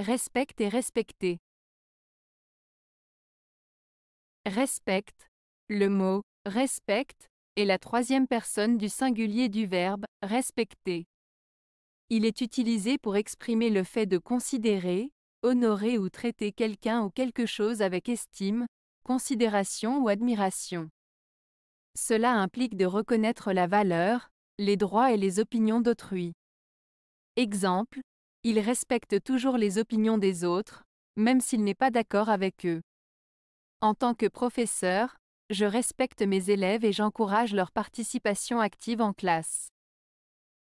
Respecte et respecter. Respecte. Le mot respecte est la troisième personne du singulier du verbe respecter. Il est utilisé pour exprimer le fait de considérer, honorer ou traiter quelqu'un ou quelque chose avec estime, considération ou admiration. Cela implique de reconnaître la valeur, les droits et les opinions d'autrui. Exemple, il respecte toujours les opinions des autres, même s'il n'est pas d'accord avec eux. En tant que professeur, je respecte mes élèves et j'encourage leur participation active en classe.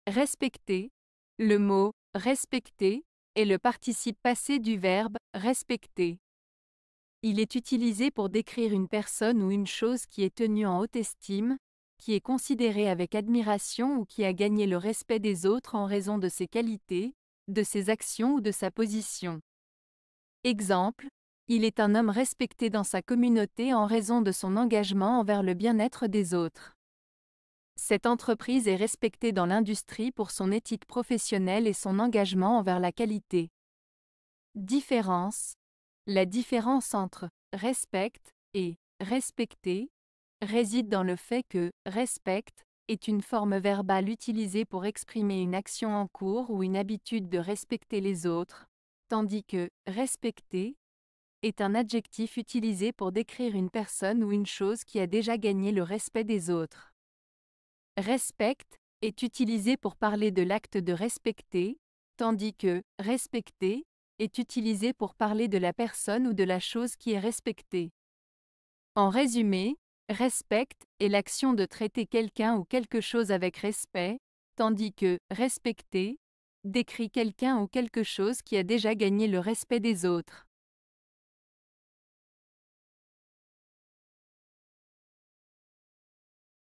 Respecter. Le mot respecter est le participe passé du verbe respecter. Il est utilisé pour décrire une personne ou une chose qui est tenue en haute estime, qui est considérée avec admiration ou qui a gagné le respect des autres en raison de ses qualités, de ses actions ou de sa position. Exemple, il est un homme respecté dans sa communauté en raison de son engagement envers le bien-être des autres. Cette entreprise est respectée dans l'industrie pour son éthique professionnelle et son engagement envers la qualité. Différence. La différence entre respect et respecter réside dans le fait que respect est une forme verbale utilisée pour exprimer une action en cours ou une habitude de respecter les autres, tandis que respecter est un adjectif utilisé pour décrire une personne ou une chose qui a déjà gagné le respect des autres. Respect est utilisé pour parler de l'acte de respecter, tandis que respecter est utilisé pour parler de la personne ou de la chose qui est respectée. En résumé, Respect est l'action de traiter quelqu'un ou quelque chose avec respect, tandis que respecter décrit quelqu'un ou quelque chose qui a déjà gagné le respect des autres.